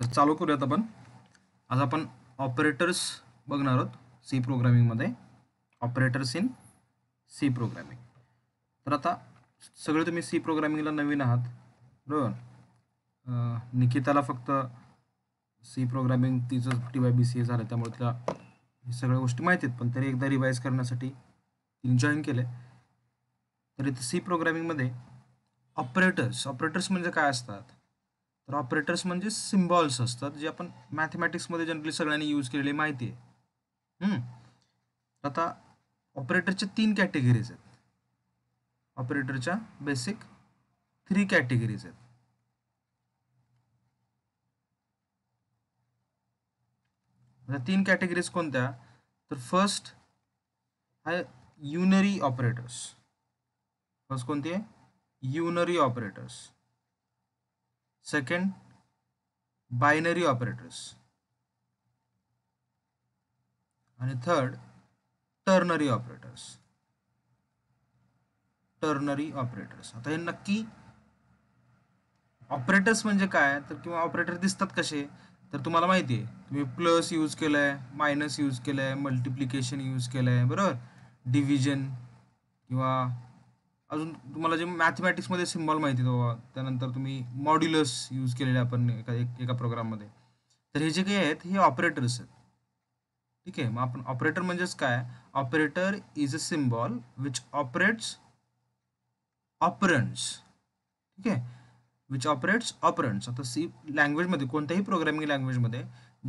तर चालू करूयात आपण आज आपण ऑपरेटर्स बघणार आहोत सी प्रोग्रामिंगमध्ये ऑपरेटर्स इन सी प्रोग्रामिंग तर आता सगळे तुम्ही सी प्रोग्रामिंगला नवीन आहात बरोबर निकिताला फक्त सी प्रोग्रामिंग तिचं T Y B C A झालं त्यामुळे तिला सगळ्या गोष्टी माहिती आहेत पण तरी एकदा रिवाईज करण्यासाठी तिने जॉईन केलं तर इथं सी प्रोग्रामिंगमध्ये ऑपरेटर्स ऑपरेटर्स म्हणजे काय असतात तर ऑपरेटर्स म्हणजे सिम्बॉल्स असतात जे आपण मॅथमॅटिक्समध्ये जनरली सगळ्यांनी यूज केलेली माहिती आहे आता ऑपरेटरच्या तीन कॅटेगरीज आहेत ऑपरेटरच्या बेसिक थ्री कॅटेगरीज आहेत तीन कॅटेगरीज कोणत्या तर फर्स्ट आहे युनरी ऑपरेटर्स फर्स्ट कोणती आहे unary operators second binary operators आणि third ternary operators ternary operators आता हे नक्की ऑपरेटर्स म्हणजे काय तर किंवा ऑपरेटर दिसतात कसे तर तुम्हाला माहिती आहे तुम्ही प्लस यूज केलंय मायनस यूज केलंय मल्टिप्लिकेशन यूज केलंय बरोबर डिव्हिजन किंवा अजून तुम्हाला जे मॅथमॅटिक्समध्ये सिम्बॉल माहिती तो त्यानंतर तुम्ही मॉड्युलस यूज केलेले आपण एका एक एका प्रोग्राममध्ये तर हे जे काही आहेत हे ऑपरेटर्स आहेत ठीक आहे मग आपण ऑपरेटर म्हणजेच काय operator is a symbol which operates operands ठीक आहे विच ऑपरेट्स ऑपरन्स आता सी लँग्वेजमध्ये कोणत्याही प्रोग्रामिंग लँग्वेजमध्ये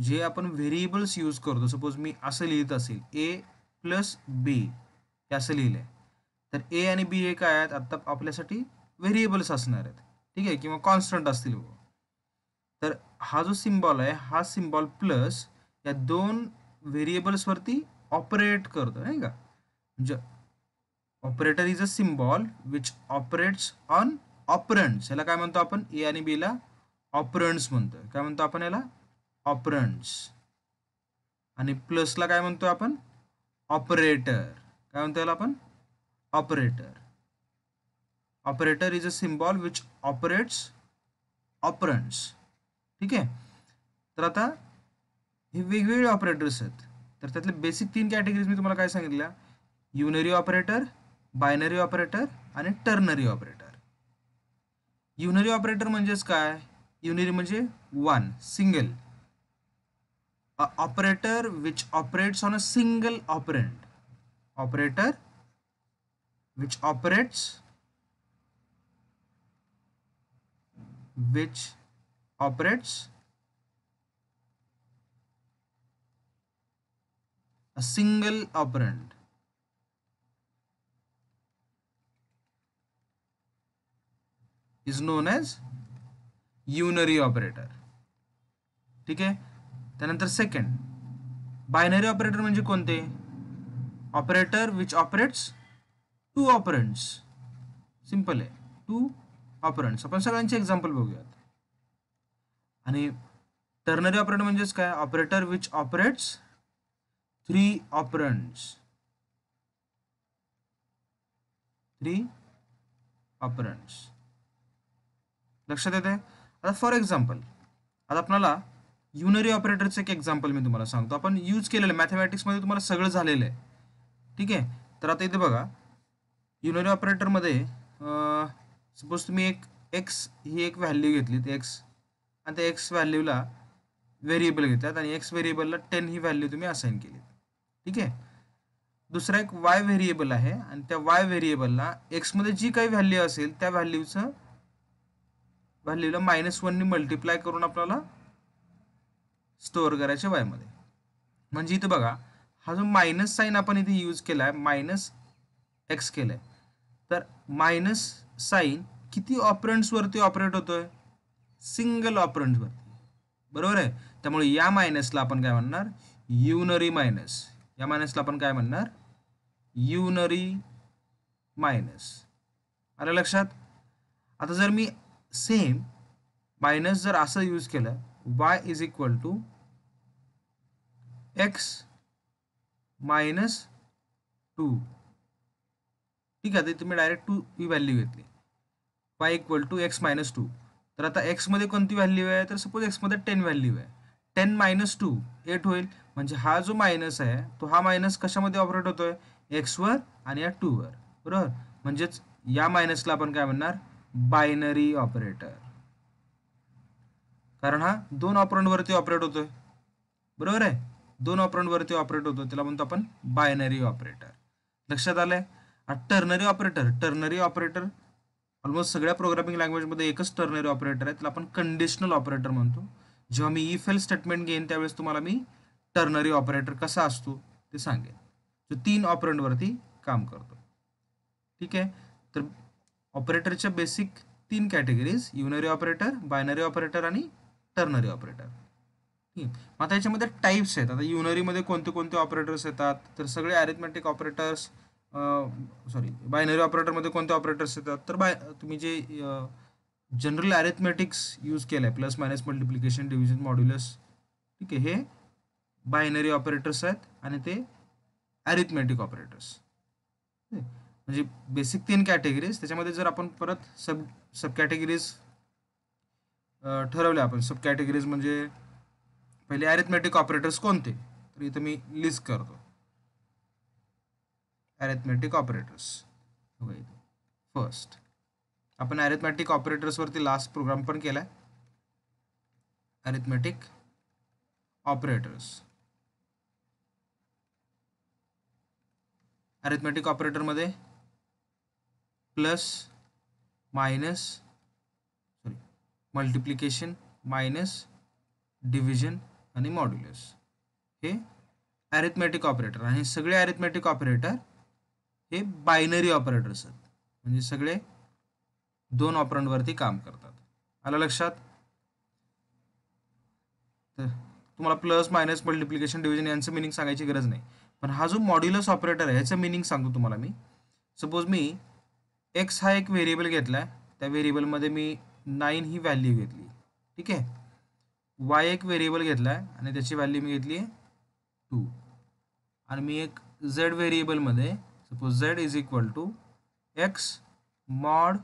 जे आपण व्हेरिएबल्स यूज करतो सपोज मी असं लिहित असेल ए प्लस बी हे असं लिहिलं आहे तर ए आणि बी हे काय आहेत आत्ता आपल्यासाठी व्हेरिएबल्स असणार आहेत ठीक आहे किंवा कॉन्स्टंट असतील तर हा जो सिम्बॉल आहे हा सिम्बॉल प्लस या दोन व्हेरिएबल्सवरती ऑपरेट करतो नाही का म्हणजे operator is a symbol which operates on operands याला काय म्हणतो आपण ए आणि बीला ऑपरंट्स म्हणतो काय म्हणतो आपण याला ऑपरंट्स आणि प्लसला काय म्हणतो आपण ऑपरेटर काय म्हणतो याला आपण operator operator is a symbol which operates operands ठीक आहे तर आता हे वेगवेगळे ऑपरेटर्स आहेत तर त्यातले बेसिक तीन कॅटेगरीज मी तुम्हाला काय सांगितल्या युनरी ऑपरेटर बायनरी ऑपरेटर आणि टर्नरी ऑपरेटर युनरी ऑपरेटर म्हणजेच काय युनरी म्हणजे one single operator which operates on a single operand operator which operates which operates a single operand is known as unary operator ठीक है त्यानंतर second binary operator म्हणजे कोणते operator which operates two operands simple आहे two operands आपण सगळ्यांचे example बघूयात आणि टर्नरी ऑपरेटर म्हणजेच काय operator which operates three operands three operands लक्षात येते आता फॉर एक्झाम्पल आता आपणाला युनरी ऑपरेटरचं एक एक्झाम्पल मी तुम्हाला सांगतो आपण यूज केलेलं मॅथमॅटिक्समध्ये तुम्हाला सगळं झालेलं आहे ठीक आहे तर आता इथे बघा युनरी ऑपरेटरमध्ये सपोज तुम्ही एक एक्स ही एक व्हॅल्यू घेतली एक्स आणि त्या एक्स व्हॅल्यूला व्हेरिएबल घेतात आणि एक्स व्हेरिएबलला टेन ही व्हॅल्यू तुम्ही असाइन केली ठीक आहे दुसरा एक वाय व्हेरिएबल आहे आणि त्या वाय व्हेरिएबलला एक्समध्ये जी काही व्हॅल्यू असेल त्या व्हॅल्यूचं व्हॅल्यूला मायनस वननी मल्टिप्लाय करून आपल्याला स्टोअर करायचे वायमध्ये म्हणजे इथं बघा हा जो मायनस साईन आपण इथे यूज केला आहे मायनस एक्स केला आहे तर मायनस साईन किती ऑपरंट्सवरती ऑपरेट होतोय सिंगल ऑपरंटवरती बरोबर आहे त्यामुळे या मायनसला आपण काय म्हणणार युनरी मायनस या मायनसला आपण काय म्हणणार युनरी मायनस आलं लक्षात आता जर मी सेम मायनस जर असं यूज केलं Y is equal to X minus two ठीक आहे तुम्ही डायरेक्ट टू ही व्हॅल्यू घेतली Y equal to X minus two तर आता एक्समध्ये कोणती व्हॅल्यू आहे तर सपोज एक्समध्ये टेन व्हॅल्यू आहे टेन मायनस टू एट होईल म्हणजे हा जो मायनस आहे तो हा मायनस कशामध्ये ऑपरेट होतोय एक्सवर आणि या टूवर बरोबर म्हणजेच या मायनसला आपण काय म्हणणार बायनरी ऑपरेटर कारण हा दोन वरती ऑपरेट होतोय बरोबर आहे दोन ऑपरंटवरती ऑपरेट होतो त्याला म्हणतो आपण बायनरी ऑपरेटर लक्षात आलंय ternary operator ternary operator almost सगळ्या प्रोग्रामिंग लँग्वेजमध्ये एकच टर्नरी ऑपरेटर आहे त्याला आपण कंडिशनल ऑपरेटर म्हणतो जेव्हा मी ई फेल स्टेटमेंट घेईन त्यावेळेस तुम्हाला मी टर्नरी ऑपरेटर कसा असतो ते सांगेन जो तीन ऑपरेंटवरती काम करतो ठीक आहे तर ऑपरेटरच्या बेसिक तीन categories unary operator binary operator आणि टर्नरी ऑपरेटर आता याच्यामध्ये टाईप्स आहेत आता युनरीमध्ये कोणते कोणते ऑपरेटर्स येतात तर सगळे अरेथमॅटिक ऑपरेटर्स सॉरी बायनरी ऑपरेटरमध्ये कोणते ऑपरेटर्स येतात तर बाय तुम्ही जे जनरल अरेथमॅटिक्स यूज केलं आहे plus minus multiplication division modulus ठीक आहे हे बायनरी ऑपरेटर्स आहेत आणि ते ॲरिथमॅटिक ऑपरेटर्स म्हणजे बेसिक तीन कॅटेगरीज त्याच्यामध्ये जर आपण परत सब सब कॅटेगरीज ठरवल्या आपण सब कॅटेगरीज म्हणजे पहिले ॲरिथमॅटिक ऑपरेटर्स कोणते तर इथं मी लिस्ट करतो अरेथमेटिक ऑपरेटर्स बघा फर्स्ट आपण ॲरेथमॅटिक ऑपरेटर्सवरती लास्ट प्रोग्राम पण केला आहे ॲरेथमॅटिक ऑपरेटर्स ॲरेथमॅटिक ऑपरेटरमध्ये plus minus sorry multiplication minus division आणि मॉड्युलस हे ॲरेथमॅटिक ऑपरेटर आणि सगळे ॲरेथमॅटिक ऑपरेटर हे बायनरी ऑपरेटर आहेत म्हणजे सगळे दोन ऑपरंटवरती काम करतात आलं लक्षात तर तुम्हाला प्लस मायनस मल्टिप्लिकेशन डिव्हिजन यांचं मिनिंग सांगायची गरज नाही पण हा जो मॉड्युलस ऑपरेटर आहे याचं मिनिंग सांगतो तुम्हाला मी सपोज मी एक्स हा एक व्हेरिएबल घेतला त्या व्हेरिएबलमध्ये मी नाईन ही व्हॅल्यू घेतली ठीक आहे वाय एक व्हेरिएबल घेतला आणि त्याची व्हॅल्यू मी घेतली आहे टू आणि मी एक झेड व्हेरिएबलमध्ये suppose z is equal to X mod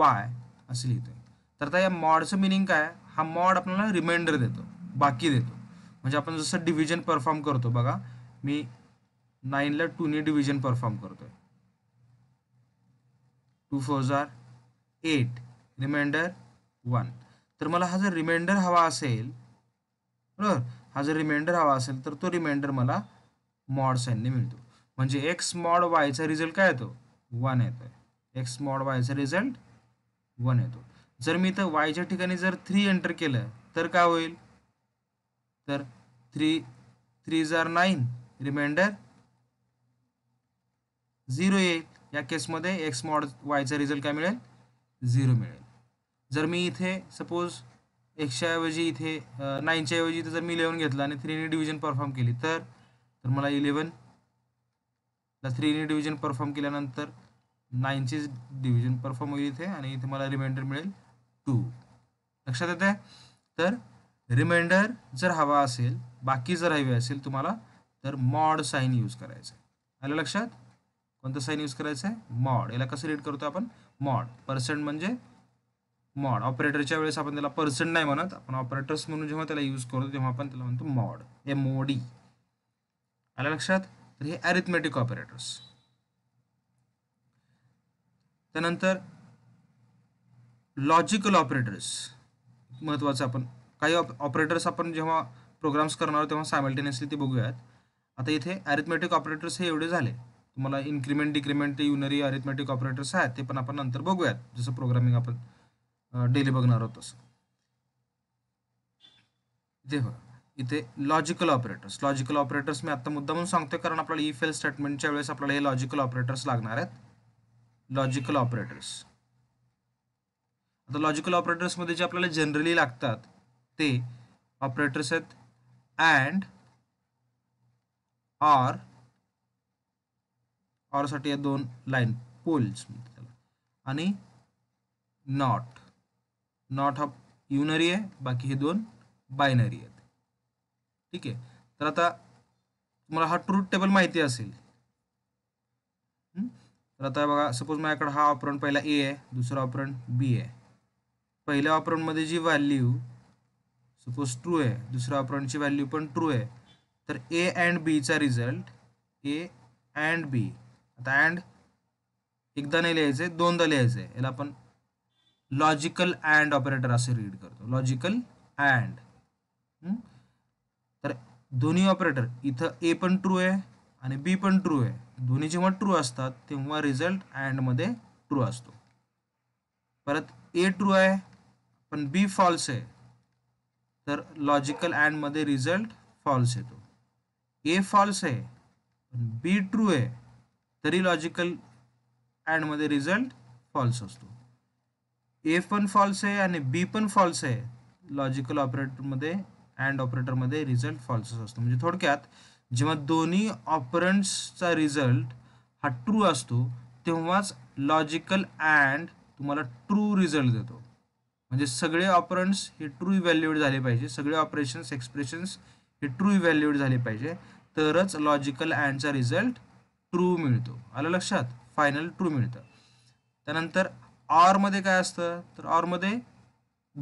Y असं लिहितोय तर आता या मॉडचं मिनिंग काय हा मॉड आपल्याला रिमाइंडर देतो बाकी देतो म्हणजे आपण जसं डिव्हिजन परफॉर्म करतो बघा मी नाईनला टूने डिव्हिजन परफॉर्म करतोय टू फोर जार एट रिमाइंडर वन तर मला हा जर रिमाइंडर हवा असेल बरोबर हा जर रिमाइंडर हवा असेल तर तो रिमाइंडर मला मॉड साईनने मिळतो म्हणजे एक्स मॉड वायचा रिझल्ट काय येतो वन येतोय एक्स मॉड वायचा रिझल्ट वन येतो जर मी इथं वायच्या ठिकाणी जर थ्री एंटर केलं तर काय होईल तर थ्री थ्री जर नाईन रिमाइंडर झिरो येईल या केसमध्ये एक्स मॉड वायचा रिझल्ट काय मिळेल झिरो मिळेल जर मी इथे सपोज ऐवजी इथे नाईनच्या ऐवजी इथे जर मी इलेवन घेतला आणि थ्रीने डिव्हिजन परफॉर्म केली तर तर मला इलेवन थ्रीने डिव्हिजन परफॉर्म केल्यानंतर नाईनची डिव्हिजन परफॉर्म होईल इथे आणि इथे मला रिमाइंडर मिळेल टू लक्षात येते तर रिमाइंडर जर हवा असेल बाकी जर हवी असेल तुम्हाला तर मॉड साईन यूज करायचं आहे आलं लक्षात कोणतं साईन यूज करायचं आहे मॉड याला कसं रीड करतो आपण मॉड पर्सेंट म्हणजे मॉड ऑपरेटरच्या वेळेस आपण त्याला पर्सेंट नाही म्हणत आपण ऑपरेटर्स म्हणून जेव्हा त्याला यूज करतो तेव्हा आपण त्याला म्हणतो मॉड एम ओ डी आलं लक्षात तर हे अरिथमेटिक ऑपरेटर्स त्यानंतर लॉजिकल ऑपरेटर्स महत्त्वाचं आपण काही ऑप ऑपरेटर्स आपण जेव्हा प्रोग्राम्स करणार तेव्हा सायमल्टेनियसली ते बघूयात आता इथे अरिथमेटिक ऑपरेटर्स हे एवढे झाले तुम्हाला increment decrement unary arithmetic operators आहेत ते पण आपण नंतर बघूयात जसं प्रोग्रामिंग आपण डेली बघणार आहोत तसं देवा इथे लॉजिकल ऑपरेटर्स लॉजिकल ऑपरेटर्स मी आता मुद्दा म्हणून सांगतोय कारण आपल्याला ई फेल स्टेटमेंटच्या वेळेस आपल्याला हे लॉजिकल ऑपरेटर्स लागणार आहेत लॉजिकल ऑपरेटर्स आता लॉजिकल ऑपरेटर्समध्ये जे आपल्याला जनरली लागतात ते ऑपरेटर्स आहेत अँड आर ऑरसाठी या दोन लाईन पोल्स आणि नॉट नॉट हा युनरी आहे बाकी हे दोन बायनरी आहेत ठीक आहे तर आता तुम्हाला हा ट्रूथ टेबल माहिती असेल तर आता बघा सपोज माझ्याकडे हा ऑपरंट पहिला ए आहे दुसरा ऑपरंट बी आहे पहिल्या ऑपरंटमध्ये जी व्हॅल्यू सपोज ट्रू आहे दुसऱ्या ऑपरंटची व्हॅल्यू पण ट्रू आहे तर ए अँड चा रिझल्ट ए अँड बी आता अँड एकदा नाही लिहायचं आहे दोनदा लिहायचं आहे याला आपण लॉजिकल अँड ऑपरेटर असं रीड करतो लॉजिकल अँड दोन्ही ऑपरेटर इथं ए पण ट्रू आहे आणि बी पण ट्रू आहे दोन्ही जेव्हा ट्रू असतात तेव्हा रिझल्ट अँडमध्ये ट्रू असतो परत ए ट्रू आहे पण बी फॉल्स आहे तर लॉजिकल अँडमध्ये रिझल्ट फॉल्स येतो ए फॉल्स आहे पण बी ट्रू आहे तरी लॉजिकल अँडमध्ये रिझल्ट फॉल्स असतो ए पण फॉल्स आहे आणि बी पण फॉल्स आहे लॉजिकल ऑपरेटरमध्ये अँड ऑपरेटरमध्ये रिझल्ट फॉल्सच असतो म्हणजे थोडक्यात जेव्हा दोन्ही ऑपरंट्सचा रिझल्ट हा ट्रू असतो तेव्हाच लॉजिकल अँड तुम्हाला ट्रू रिझल्ट देतो म्हणजे सगळे ऑपरंट्स हे ट्रू इव्हॅल्युएट झाले पाहिजे सगळे ऑपरेशन्स एक्सप्रेशन्स हे ट्रू इव्हॅल्युएट झाले पाहिजे तरच लॉजिकल अँडचा रिझल्ट ट्रू मिळतो आलं लक्षात फायनल ट्रू मिळतं त्यानंतर ऑरमध्ये काय असतं तर ऑरमध्ये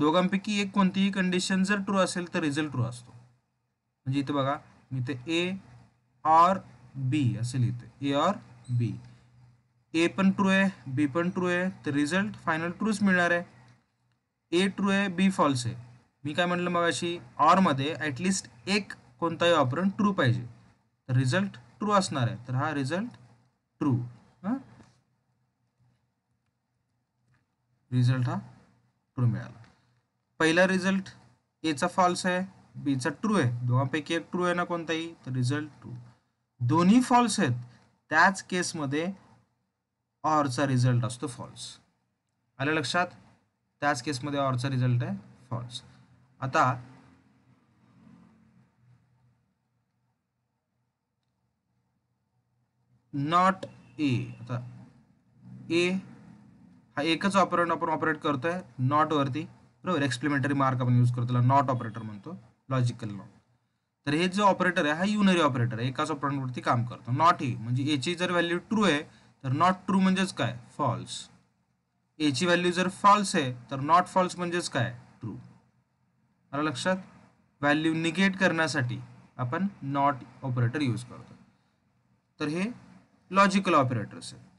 दोघांपैकी एक कोणतीही कंडिशन जर ट्रू असेल तर रिझल्ट ट्रू असतो म्हणजे इथे बघा मी इथे ए आर बी असेल इथे ए ऑर बी ए पण ट्रू आहे बी पण ट्रू आहे तर रिझल्ट फायनल ट्रूच मिळणार आहे ए ट्रू आहे बी फॉल्स आहे मी काय म्हटलं मग अशी ऑरमध्ये ॲटलिस्ट एक कोणताही ऑपरन ट्रू पाहिजे तर रिझल्ट ट्रू असणार आहे तर हा रिझल्ट ट्रू हां रिझल्ट हा ट्रू मिळाला पहिला रिझल्ट एचा फॉल्स आहे बीचा ट्रू आहे दोघांपैकी एक ट्रू आहे ना कोणताही तर रिझल्ट ट्रू दोन्ही फॉल्स आहेत त्याच केसमध्ये ऑरचा रिझल्ट असतो फॉल्स आलं लक्षात त्याच केसमध्ये ऑरचा रिझल्ट आहे फॉल्स आता नॉट ए आता ए हा एकच ऑपरेंट आपण ऑपरेट करतोय नॉट वरती बरोबर एक्सप्लिमेंटरी मार्क आपण यूज करतो नॉट ऑपरेटर म्हणतो लॉजिकल नॉट तर हे जो ऑपरेटर आहे हा युनरी ऑपरेटर आहे एकाच ऑपरेटरवरती काम करतो नॉट ही म्हणजे एची जर व्हॅल्यू ट्रू आहे तर नॉट ट्रू म्हणजेच काय फॉल्स एची व्हॅल्यू जर फॉल्स आहे तर नॉट फॉल्स म्हणजेच काय ट्रू मला लक्षात व्हॅल्यू निगेट करण्यासाठी आपण नॉट ऑपरेटर यूज करतो तर हे लॉजिकल ऑपरेटर्स आहेत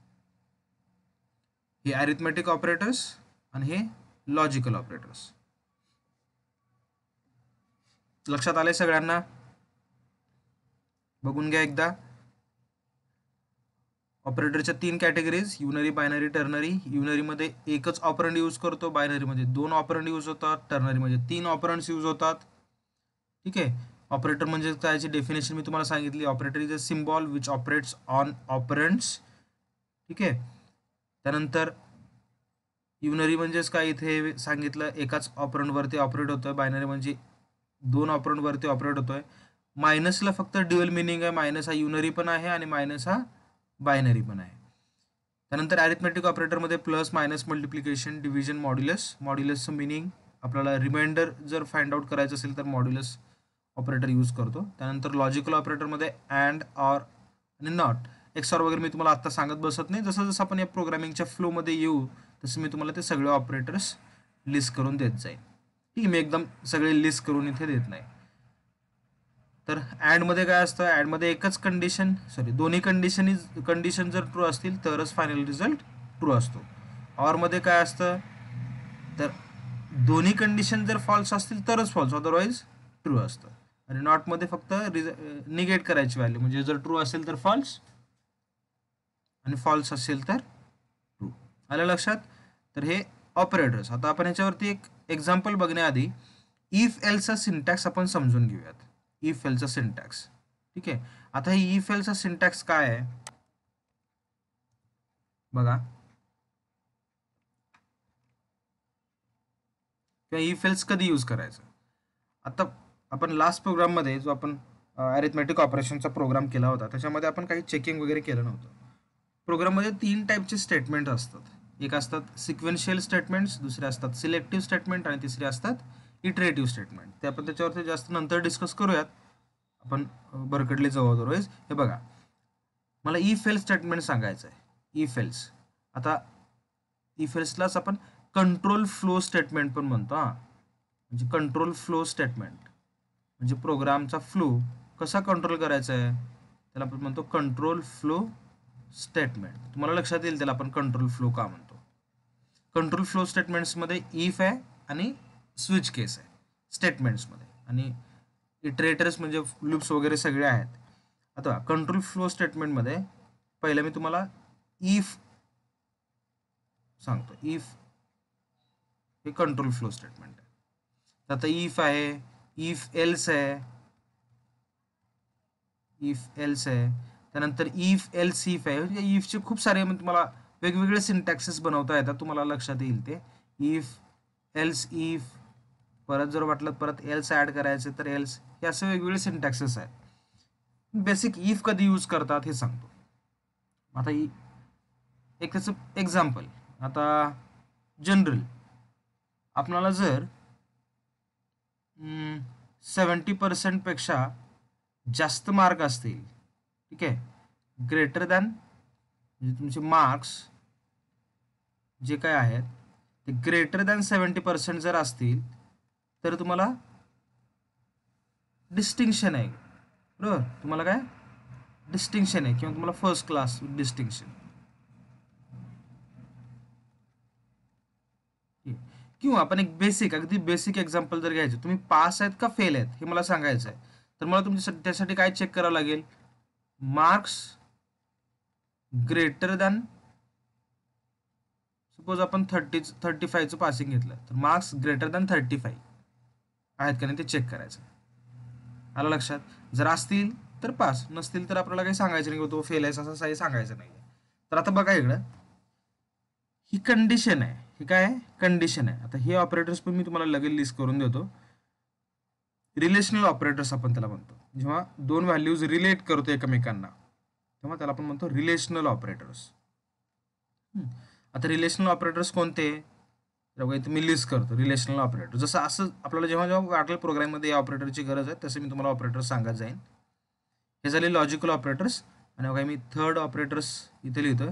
हे अरिथमॅटिक ऑपरेटर्स आणि हे लॉजिकल ऑपरेटर्स लक्षात आले सगळ्यांना बघून घ्या एकदा ऑपरेटरच्या तीन कॅटेगरीज युनरी बायनरी टर्नरी युनरीमध्ये एकच ऑपरंट यूज करतो बायनरीमध्ये दोन ऑपरंट यूज होतात टर्नरीमध्ये तीन ऑपरंट्स यूज होतात ठीक आहे ऑपरेटर म्हणजे त्याची डेफिनेशन मी तुम्हाला सांगितली operator is a symbol which operates on operands ठीक आहे त्यानंतर युनरी म्हणजेच काय इथे सांगितलं एकाच ऑपरंटवरती ऑपरेट होतोय बायनरी म्हणजे दोन ऑपरंटवरती ऑपरेट होतोय मायनसला फक्त ड्युअल मिनिंग आहे मायनस हा युनरी पण आहे आणि मायनस हा बायनरी पण आहे त्यानंतर operator operator plus minus multiplication division modulus मॉड्युलसचं मिनिंग आपल्याला रिमाइंडर जर फाइंड आउट करायचं असेल तर मॉड्युलस ऑपरेटर यूज करतो त्यानंतर लॉजिकल ऑपरेटरमध्ये अँड ऑर आणि नॉट एक्सॉर वगैरे मी तुम्हाला आत्ता सांगत बसत नाही जसं जसं आपण या प्रोग्रामिंगच्या फ्लोमध्ये येऊ तसं मी तुम्हाला ते सगळे ऑपरेटर्स लिस्ट करून देत जाईल ठीक आहे मी एकदम सगळे लिस्ट करून इथे देत नाही तर ॲडमध्ये काय असतं ॲडमध्ये एकच कंडिशन सॉरी दोन्ही कंडिशन इज कंडिशन जर ट्रू असतील तरच फायनल रिझल्ट ट्रू असतो ऑरमध्ये काय असतं तर दोन्ही कंडिशन जर फॉल्स असतील तरच फॉल्स अदरवाईज ट्रू असतं आणि नॉटमध्ये फक्त रिज निगेट करायची व्हॅल्यू म्हणजे जर ट्रू असेल तर फॉल्स आणि फॉल्स असेल तर ट्रू आलं लक्षात तर हे ऑपरेटर्स आता आपण याच्यावरती एक एक्झाम्पल बघण्याआधी इफ एलचा सिंटॅक्स आपण समजून घेऊयात इफ एलचा सिंटॅक्स ठीक आहे आता हे इफ एलचा सिंटॅक्स काय आहे बघा किंवा इफ एल्स कधी यूज करायचं आता आपण लास्ट प्रोग्राममध्ये जो आपण अरेथमॅटिक ऑपरेशनचा प्रोग्राम केला होता त्याच्यामध्ये आपण काही चेकिंग वगैरे केलं नव्हतं प्रोग्राममध्ये तीन टाईपचे स्टेटमेंट असतात एक असतात सिक्वेन्शियल स्टेटमेंट्स दुसरे असतात सिलेक्टिव्ह स्टेटमेंट आणि तिसरे असतात इटरेटिव्ह स्टेटमेंट ते आपण त्याच्यावरती जास्त नंतर डिस्कस करूयात आपण बरकडले जाऊ हे बघा मला ई फेल स्टेटमेंट सांगायचं आहे ई फेल्स आता ई फेल्सलाच आपण कंट्रोल फ्लो स्टेटमेंट पण म्हणतो हां म्हणजे कंट्रोल फ्लो स्टेटमेंट म्हणजे प्रोग्रामचा फ्लो कसा कंट्रोल करायचा आहे त्याला आपण म्हणतो कंट्रोल फ्लो स्टेटमेंट तुम्हाला लक्षात येईल त्याला आपण कंट्रोल फ्लो का म्हणतो कंट्रोल फ्लो स्टेटमेंट्समध्ये इफ आहे आणि स्विच केस आहे स्टेटमेंट्समध्ये आणि इटरेटर्स म्हणजे लुप्स वगैरे सगळे आहेत आता कंट्रोल फ्लो स्टेटमेंटमध्ये पहिलं मी तुम्हाला इफ सांगतो इफ हे कंट्रोल फ्लो स्टेटमेंट आहे आता इफ आहे इफ एल्स आहे इफ एल्स आहे त्यानंतर इफ एल्स इफ आहे इफचे म्हणजे खूप सारे तुम्हाला वेगवेगळे सिंटॅक्सेस बनवता येतात तुम्हाला लक्षात येईल ते इफ एल्स इफ परत जर वाटलं परत एल्स ॲड करायचे तर एल्स हे असे वेगवेगळे सिंटॅक्सेस आहेत बेसिक इफ कधी यूज करतात हे सांगतो आता एक त्याचं एक्झाम्पल आता जनरल आपणाला जर सेवन्टी पर्सेंटपेक्षा जास्त मार्क असतील ठीक आहे ग्रेटर दॅन म्हणजे तुमचे मार्क्स जे काय आहेत ते ग्रेटर दॅन सेवन्टी पर्सेंट जर असतील तर तुम्हाला डिस्टिंक्शन आहे बरोबर तुम्हाला काय डिस्टिंक्शन आहे किंवा तुम्हाला फर्स्ट क्लास डिस्टिंक्शन किंवा आपण एक बेसिक अगदी बेसिक एक्झाम्पल जर घ्यायचं तुम्ही पास आहेत का फेल आहेत हे मला सांगायचं आहे तर मला तुमच्या त्यासाठी काय चेक करावं लागेल मार्क्स ग्रेटर दॅन सपोज आपण थर्टी थर्टी फायचं पासिंग घेतलं तर marks greater than thirty five आहेत का नाही ते चेक करायचं आलं लक्षात जर असतील तर पास नसतील तर आपल्याला काही सांगायचं नाही तो फेल आहे असं काही सांगायचं नाही तर आता बघा इकडं ही कंडिशन आहे हे काय कंडिशन आहे आता हे ऑपरेटर्स पण मी तुम्हाला लगेच लिस्ट करून देतो रिलेशनल ऑपरेटर्स आपण त्याला म्हणतो जेव्हा दोन व्हॅल्यूज रिलेट करतो एकमेकांना तेव्हा त्याला आपण म्हणतो रिलेशनल ऑपरेटर्स आता रिलेशनल ऑपरेटर्स कोणते बघा इथे मी लिस्ट करतो रिलेशनल ऑपरेटर जसं असं आपल्याला जेव्हा जेव्हा वाटेल प्रोग्राममध्ये या ऑपरेटरची गरज आहे तसं मी तुम्हाला ऑपरेटर सांगत जाईन हे झाले लॉजिकल ऑपरेटर्स आणि बघा मी थर्ड ऑपरेटर्स इथे लिहितो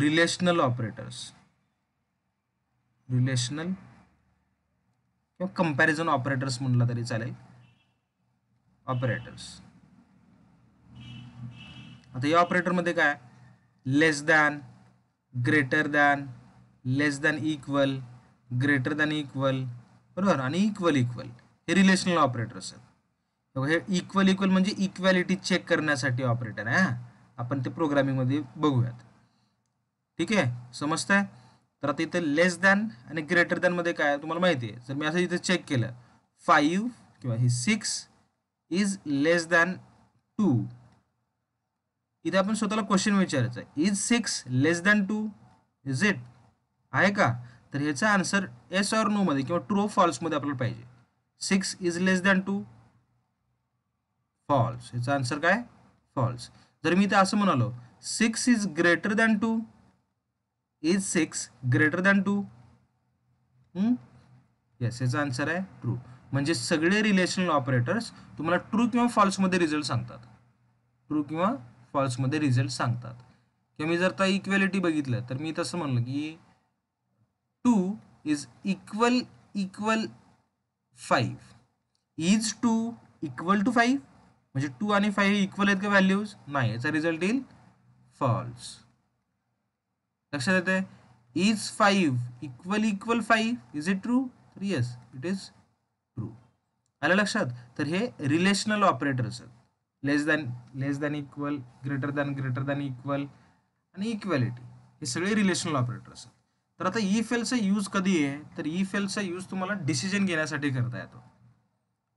रिलेशनल ऑपरेटर्स रिलेशनल किंवा कंपॅरिझन ऑपरेटर्स म्हटलं तरी चालेल ऑपरेटर्स आता या ऑपरेटरमध्ये काय less than greater than less than equal greater than equal बरोबर आणि इक्वल इक्वल हे रिलेशनल ऑपरेटर आहेत हे इक्वल इक्वल म्हणजे इक्वॅलिटी चेक करण्यासाठी ऑपरेटर आहे हां आपण ते प्रोग्रामिंगमध्ये बघूयात ठीक आहे आहे तर आता इथे लेस दॅन आणि ग्रेटर दॅनमध्ये काय तुम्हाला माहिती आहे जर मी असं इथे चेक केलं फाईव्ह किंवा हे six is less than two इथे आपण स्वतःला क्वेश्चन विचारायचा is six less than two is it आहे का तर ह्याचा आन्सर एस ऑर मध्ये किंवा ट्रू फॉल्स मध्ये आपल्याला पाहिजे six is less than two false ह्याचा आन्सर काय फॉल्स जर मी इथे असं म्हणालो six is greater than two is six greater than two yes याचा आन्सर आहे ट्रू म्हणजे सगळे रिलेशनल ऑपरेटर्स तुम्हाला ट्रू किंवा फॉल्समध्ये रिझल्ट सांगतात ट्रू किंवा फॉल्समध्ये रिझल्ट सांगतात किंवा मी जर त्या इक्वेलिटी बघितलं तर मी तसं म्हणलं की two is equal equal five is two equal two five म्हणजे टू आणि फाईव्ह इक्वल आहेत का व्हॅल्यूज नाही याचा रिझल्ट येईल फॉल्स लक्षात येते is five equal equal five is it true yes yes it is true आलं लक्षात तर हे रिलेशनल ऑपरेटर्स आहेत less than less than equal greater than greater than equal आणि इक्वॅलिटी हे सगळे रिलेशनल ऑपरेटर असतात तर आता ई फेलचा यूज कधी आहे तर ई फेलचा यूज तुम्हाला डिसिजन घेण्यासाठी करता येतो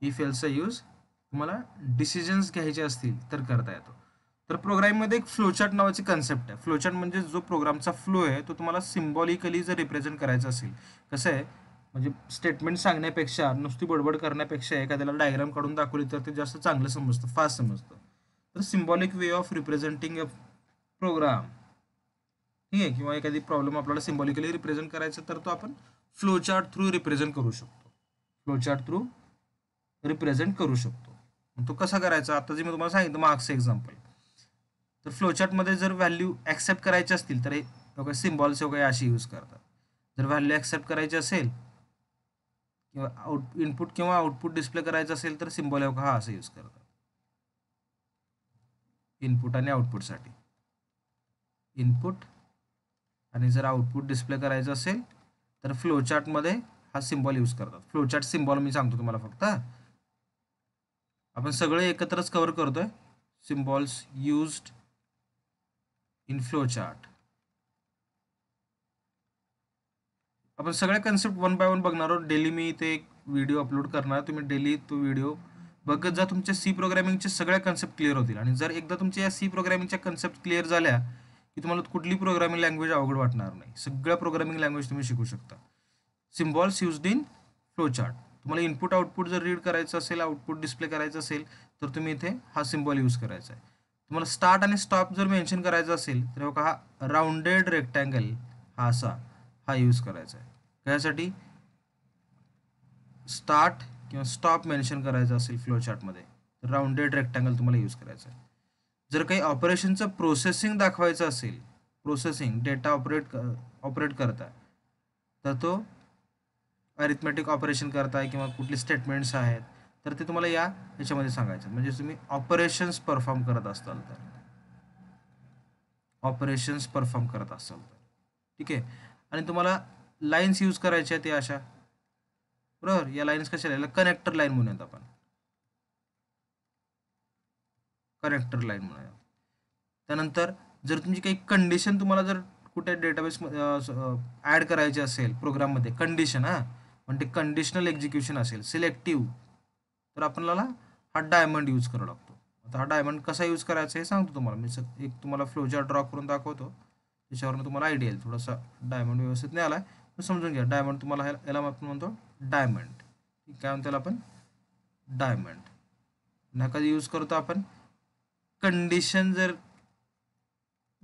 ई फेलचा यूज तुम्हाला डिसिजन्स घ्यायचे असतील तर करता येतो तर प्रोग्राममध्ये एक फ्लोचार्ट नावाची कन्सेप्ट आहे फ्लोचार्ट म्हणजे जो प्रोग्रामचा फ्लो आहे तो तुम्हाला सिम्बॉलिकली जर रिप्रेझेंट करायचा असेल कसं आहे म्हणजे स्टेटमेंट सांगण्यापेक्षा नुसती बडबड करण्यापेक्षा एखाद्याला डायग्राम काढून दाखवली तर ते जास्त चांगलं समजतं फास्ट समजतं तर symbolic way of representing a program ठीक आहे किंवा एखादी प्रॉब्लेम आपल्याला सिम्बॉलिकली रिप्रेझेंट करायचं तर तो आपण फ्लोचार्ट थ्रू रिप्रेझेंट करू शकतो फ्लोचार्ट थ्रू रिप्रेझेंट करू शकतो तो कसा करायचा आता जे मी तुम्हाला सांगितलं मार्क्स एक्झाम्पल तर फ्लोचार्टमध्ये जर व्हॅल्यू ॲक्सेप्ट करायची असतील तर हे सिम्बॉल्स वगैरे अशी यूज करतात जर व्हॅल्यू ॲक्सेप्ट करायची असेल किंवा आउट इनपुट किंवा आउटपुट डिस्प्ले करायचं असेल तर सिम्बॉल एवका हा असं यूज करतात इनपुट आणि आउटपुटसाठी इनपुट आणि जर आउटपुट डिस्प्ले करायचं असेल तर फ्लोचार्टमध्ये हा सिम्बॉल यूज करतात फ्लोचार्ट सिम्बॉल मी सांगतो तुम्हाला फक्त आपण सगळे एकत्रच कव्हर करतोय सिम्बॉल्स यूज्ड इन फ्लोचार्ट आपण सगळे कन्सेप्ट वन बाय वन बघणार आहोत डेली मी इथे एक व्हिडिओ अपलोड करणार तुम्ही डेली तो व्हिडिओ बघत जा तुमच्या सी प्रोग्रॅमिंगचे सगळ्या कन्सेप्ट क्लिअर होतील आणि जर एकदा तुमच्या या सी प्रोग्रॅमिंगच्या कन्सेप्ट क्लिअर झाल्या की तुम्हाला कुठली प्रोग्रामिंग लँग्वेज अवघड वाटणार नाही सगळ्या प्रोग्रामिंग लँग्वेज तुम्ही शिकू शकता सिम्बॉल्स युज्ड इन फ्लोचार्ट तुम्हाला इनपुट आउटपुट जर रीड करायचं असेल आउटपुट डिस्प्ले करायचं असेल तर तुम्ही इथे हा सिम्बॉल यूज करायचा आहे तुम्हाला स्टार्ट आणि स्टॉप जर मेन्शन करायचं असेल तर हा राऊंडेड रेक्टँगल हा असा हा यूज करायचा आहे त्यासाठी स्टार्ट किंवा स्टॉप मेन्शन करायचं असेल फ्लोचार्टमध्ये तर राऊंडेड रेक्टँगल तुम्हाला यूज करायचं आहे जर काही ऑपरेशनचं प्रोसेसिंग दाखवायचं असेल प्रोसेसिंग डेटा ऑपरेट ऑपरेट करताय तर तो अरिथमॅटिक ऑपरेशन करताय किंवा कुठले स्टेटमेंट्स आहेत तर ते तुम्हाला या याच्यामध्ये सांगायचं म्हणजे तुम्ही ऑपरेशन्स परफॉर्म करत असाल तर ऑपरेशन्स परफॉर्म करत असाल तर ठीक आहे आणि तुम्हाला लाईन्स यूज करायच्या त्या अशा बरोबर या लाईन्स कशा याला कनेक्टर लाईन म्हणूयात आपण कनेक्टर लाईन म्हणूया त्यानंतर जर तुमची काही कंडिशन तुम्हाला जर कुठे डेटाबेस ऍड करायची असेल प्रोग्राममध्ये कंडिशन हा म्हणजे कंडिशनल एक्झिक्युशन असेल सिलेक्टिव्ह तर आपल्याला हा डायमंड यूज करावा लागतो आता हा डायमंड कसा यूज करायचा हे सांगतो तुम्हाला मी एक तुम्हाला फ्लोजार ड्रॉ करून दाखवतो त्याच्यावरनं तुम्हाला आयडिया येईल थोडासा डायमंड व्यवस्थित नाही आला समजून घ्या डायमंड तुम्हाला याला आपण म्हणतो डायमंड काय म्हणतो आपण डायमंड नका यूज करतो आपण कंडिशन जर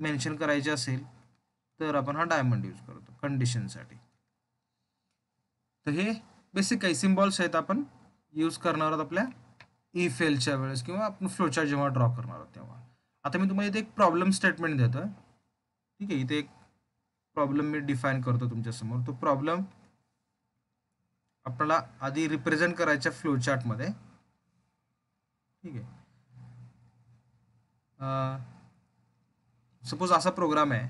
मेन्शन करायची असेल तर आपण हा डायमंड यूज करतो कंडिशनसाठी तर हे बेसिक काही सिम्बॉल्स आहेत आपण यूज करणार आहोत आपल्या ई फेलच्या वेळेस किंवा आपण फ्लोचार्ट जेव्हा ड्रॉ करणार आहोत तेव्हा आता मी तुम्हाला इथे एक प्रॉब्लेम स्टेटमेंट देतो ठीक आहे इथे एक प्रॉब्लेम मी डिफाईन करतो तुमच्यासमोर तो प्रॉब्लेम आपल्याला आधी रिप्रेझेंट करायचा फ्लोचार्टमध्ये ठीक आहे सपोज असा प्रोग्राम आहे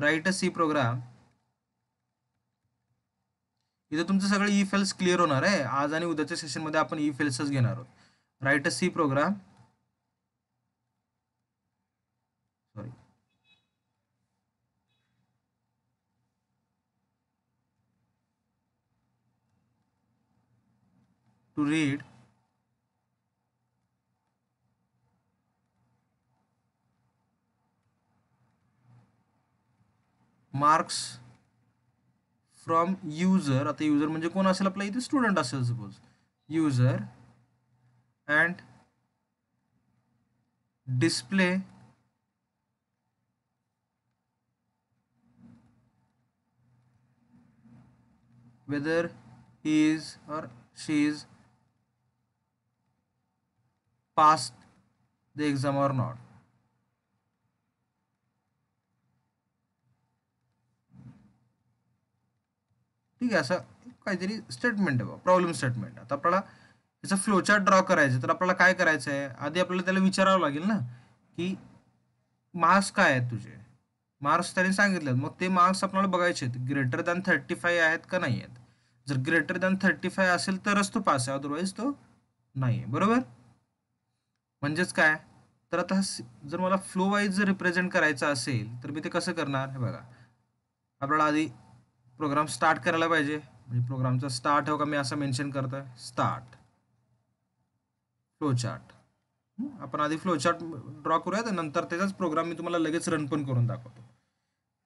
राईट अ सी प्रोग्राम इथं तुमचं सगळं ई फेल्स क्लिअर होणार आहे आज आणि उद्याच्या सेशनमध्ये आपण ई फेल्सच घेणार आहोत write a C program to read marks from user आता युजर म्हणजे कोण असेल आपला इथे स्टुडंट असेल suppose user and display whether he is or she is passed the exam or not. ठीक आहे असं काहीतरी स्टेटमेंट आहे प्रॉब्लेम स्टेटमेंट आता आपल्याला याचा फ्लोचार्ट ड्रॉ करायचं तर आपल्याला काय करायचं आहे आधी आपल्याला त्याला विचारावं लागेल ना की मार्क्स काय आहेत तुझे मार्क्स त्याने सांगितलं मग ते मार्क्स आपल्याला बघायचे आहेत ग्रेटर दॅन थर्टी फाय आहेत का नाही आहेत जर ग्रेटर दॅन थर्टी फाय असेल तरच तो पास आहे अदरवाईज तो नाही आहे बरोबर म्हणजेच काय तर आता जर मला फ्लो वाईज जर रिप्रेझेंट करायचं असेल तर मी ते कसं करणार हे बघा आपल्याला आधी प्रोग्राम स्टार्ट करायला पाहिजे म्हणजे प्रोग्रामचा स्टार्ट हो का मी असं मेन्शन करतो स्टार्ट फ्लो चार्ट आपण आधी फ्लो चार्ट ड्रॉ करूयात नंतर त्याचाच प्रोग्राम मी तुम्हाला लगेच रन पण करून दाखवतो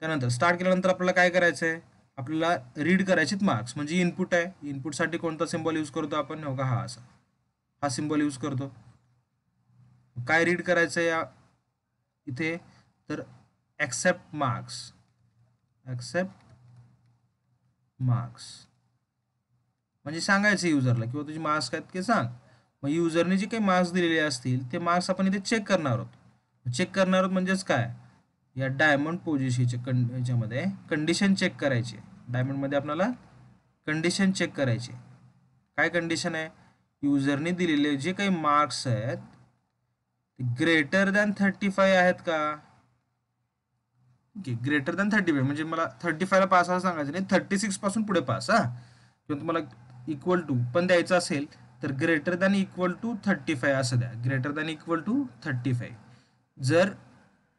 त्यानंतर स्टार्ट केल्यानंतर आपल्याला काय करायचं म्हणजे आहे आपल्याला रीड करायचे मार्क्स म्हणजे इनपुट आहे इनपुटसाठी कोणता सिम्बॉल यूज करतो आपण हो का हा असा हा सिम्बॉल यूज करतो काय रीड करायचं या इथे तर ॲक्सेप्ट मार्क्स ॲक्सेप्ट मार्क्स म्हणजे सांगायचं युजरला किंवा तुझे मार्क्स आहेत की सांग मग युजरने जे काही मार्क्स दिलेले असतील ते मार्क्स आपण इथे चेक करणार आहोत चेक करणार आहोत म्हणजेच काय या डायमंड पोझिशनच्या कंड याच्यामध्ये कंडिशन चेक करायचे डायमंडमध्ये आपल्याला कंडिशन चेक करायची काय कंडिशन आहे युजरने दिलेले जे काही मार्क्स आहेत ग्रेटर दॅन थर्टी फाय आहेत का ग्रेटर दॅन थर्टी फाय म्हणजे मला थर्टी फायला पास असं सांगायचं नाही थर्टी सिक्स पासून पुढे पास हा किंवा तुम्हाला इक्वल टू पण द्यायचं असेल तर greater than equal to thirty five असं द्या greater than equal to thirty five जर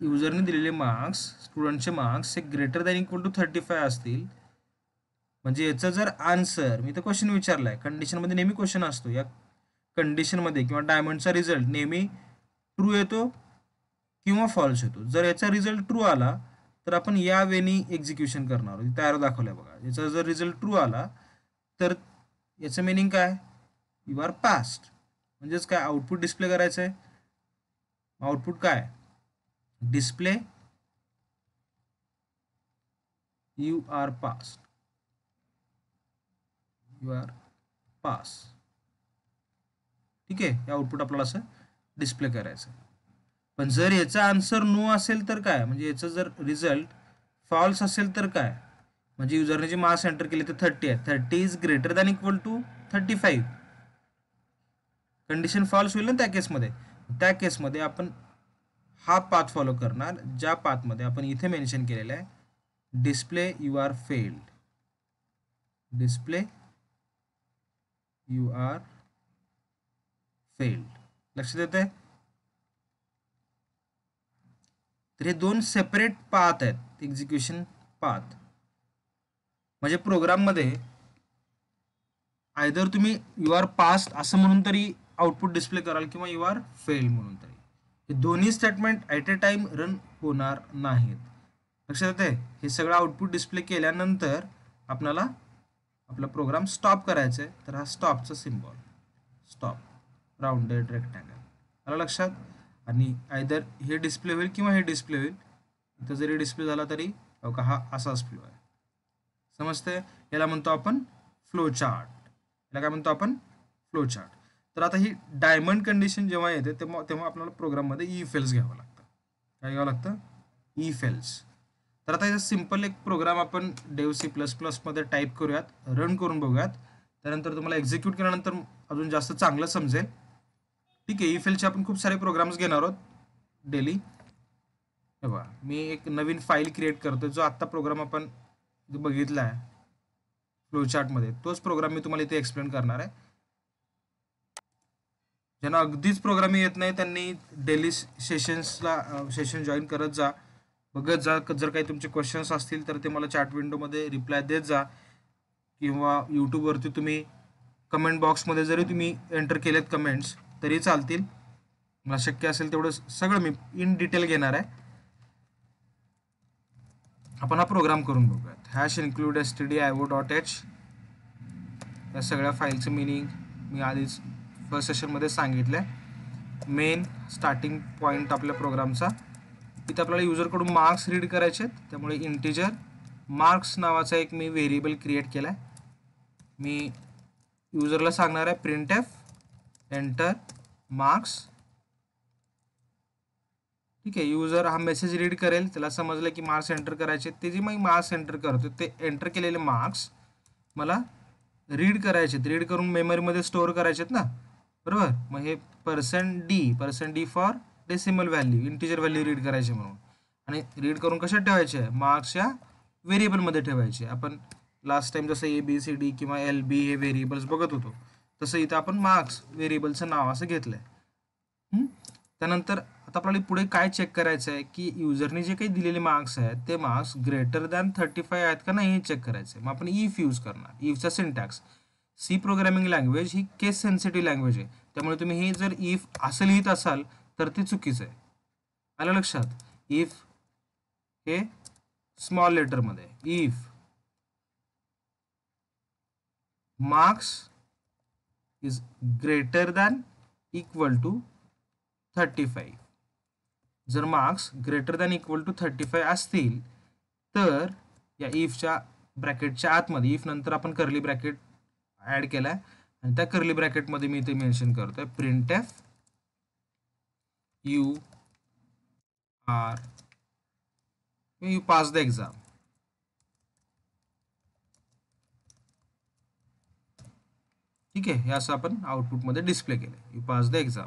युजरने दिलेले मार्क्स स्टुडंटचे मार्क्स हे greater than equal to thirty five असतील म्हणजे याचा जर आन्सर मी तर क्वेश्चन विचारलाय आहे कंडिशनमध्ये नेहमी क्वेश्चन असतो या कंडिशनमध्ये किंवा डायमंडचा रिझल्ट नेहमी ट्रू येतो किंवा फॉल्स येतो जर याचा रिझल्ट ट्रू आला तर आपण या वेनी एक्झिक्युशन करणार तयार दाखवलं बघा याचा जर रिझल्ट ट्रू आला तर याचं मिनिंग काय यू आर पास्ट म्हणजेच काय आउटपुट डिस्प्ले करायचं आहे आउटपुट काय display you are passed you are pass ठीक आहे हे आउटपुट आपल्याला असं डिस्प्ले करायचं पण जर याचा आन्सर नो असेल तर काय म्हणजे याचा जर रिझल्ट फॉल्स असेल तर काय म्हणजे युजरने जे मार्क्स एंटर केले ते थर्टी आहे thirty is greater than equal to thirty five condition false होईल ना त्या केसमध्ये त्या केसमध्ये आपण हा पाथ फॉलो करणार ज्या पाथमध्ये आपण इथे मेन्शन केलेला आहे display you are failed display you are failed लक्ष देते तर हे दोन सेपरेट पाहत आहेत एक्झिक्युशन पाहत म्हणजे प्रोग्राममध्ये आयदर तुम्ही यू आर पास्ट असं म्हणून तरी आउटपुट डिस्प्ले कराल किंवा यू आर फेल म्हणून तरी हे दोन्ही statement at a time run होणार नाहीत लक्षात येते हे सगळं आउटपुट डिस्प्ले केल्यानंतर आपल्याला आपला प्रोग्राम स्टॉप करायचा आहे तर हा स्टॉपचा सिम्बॉल स्टॉप राऊंडेड रेक्टँगल आलं लक्षात आणि आयदर हे डिस्प्ले होईल किंवा हे डिस्प्ले होईल इथं जरी डिस्प्ले झाला तरी का हा असाच फ्लो आहे समजते याला म्हणतो आपण फ्लो चार्ट याला काय म्हणतो आपण फ्लो चार्ट तर आता ही डायमंड कंडिशन जेव्हा येते तेव्हा तेव्हा आपल्याला प्रोग्राममध्ये ई फेल्स घ्यावं लागतं काय घ्यावं लागतं ई e फेल्स तर आता याचा सिम्पल एक प्रोग्राम आपण डेव सी प्लस प्लसमध्ये टाईप करूयात रन करून बघूयात त्यानंतर तुम्हाला एक्झिक्यूट केल्यानंतर अजून जास्त चांगलं समजेल ठीक आहे ईफेलचे e आपण खूप सारे प्रोग्राम्स घेणार आहोत डेली हे बघा मी एक नवीन फाईल क्रिएट करतो जो आत्ता प्रोग्राम आपण बघितला आहे फ्लोचार्टमध्ये तोच प्रोग्राम मी तुम्हाला इथे एक्सप्लेन करणार आहे ज्यांना अगदीच प्रोग्रामिंग येत नाही त्यांनी डेली सेशन्सला सेशन जॉईन करत जा बघत जा जर काही तुमचे क्वेश्चन्स असतील तर ते मला चॅट विंडोमध्ये रिप्लाय देत जा किंवा यूट्यूबवरती तुम्ही कमेंट बॉक्समध्ये जरी तुम्ही एंटर केलेत कमेंट्स तरी चालतील मला शक्य असेल तेवढं सगळं मी इन डिटेल घेणार आहे आपण हा प्रोग्राम करून बघूयात hash include S T D I O dot H या सगळ्या फाईलचं मिनिंग मी आधीच फर्स्ट सेशनमध्ये सांगितलं आहे मेन स्टार्टिंग पॉईंट आपल्या प्रोग्रामचा इथे आपल्याला युजरकडून मार्क्स रीड करायचे आहेत त्यामुळे इंटिजर मार्क्स नावाचा एक मी व्हेरिएबल क्रिएट केला आहे मी युजरला सांगणार आहे प्रिंट एफ एंटर मार्क्स ठीक आहे युजर हा मेसेज रीड करेल त्याला समजलं की मार्क्स एंटर करायचे ते जे मी मार्क्स एंटर करतो ते एंटर केलेले मार्क्स मला रीड करायचे रीड करून मेमरीमध्ये स्टोअर करायचेत ना बरोबर मग हे percent D percent D for decimal value integer value read करायचे म्हणून आणि रीड करून कशात ठेवायचे मार्क्स या व्हेरिएबलमध्ये ठेवायचे आपण लास्ट टाईम जसं ए बी सी डी किंवा एल बी हे व्हेरिएबल्स बघत होतो तसं इथं आपण मार्क्स व्हेरिएबलचं नाव असं घेतलं त्यानंतर आता आपल्याला पुढे काय चेक करायचं आहे की युजरने जे काही दिलेले मार्क्स आहेत ते marks greater than thirty five आहेत का नाही हे चेक करायचं आहे मग आपण इफ यूज करणार इफचा सिंटॅक्स सी प्रोग्रामिंग लँग्वेज ही केस सेन्सिटिव्ह लँग्वेज आहे त्यामुळे तुम्ही हे जर इफ असं लिहित असाल तर ते चुकीचं आहे आलं लक्षात इफ हे स्मॉल लेटरमध्ये if marks is greater than equal to 35 जर marks greater than equal to thirty असतील तर या इफच्या ब्रॅकेटच्या आतमध्ये इफ नंतर आपण करली ब्रॅकेट ऍड केला आणि त्या करली ब्रॅकेटमध्ये मी इथे मेन्शन करतोय print F you are you pass the exam ठीक आहे हे असं आपण आउटपुटमध्ये डिस्प्ले केलं यू पास द एक्झाम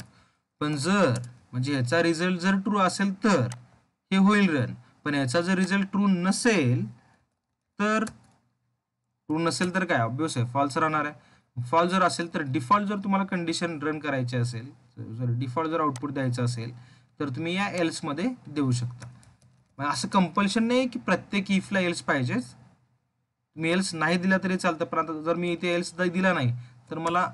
पण जर म्हणजे ह्याचा रिझल्ट जर ट्रू असेल तर हे होईल रन पण ह्याचा जर रिझल्ट ट्रू नसेल तर ट्रू नसेल तर काय ऑब्विस आहे फॉल्स राहणार आहे फॉल्स जर असेल तर डिफॉल्ट जर तुम्हाला कंडिशन रन करायची असेल जर डिफॉल्ट जर आउटपुट द्यायचं असेल तर तुम्ही या एल्समध्ये देऊ शकता असं कंपल्शन नाही की प्रत्येक इफला एल्स पाहिजेच तुम्ही एल्स नाही दिला तरी चालतं पण आता जर मी इथे एल्स दिला नाही तर मला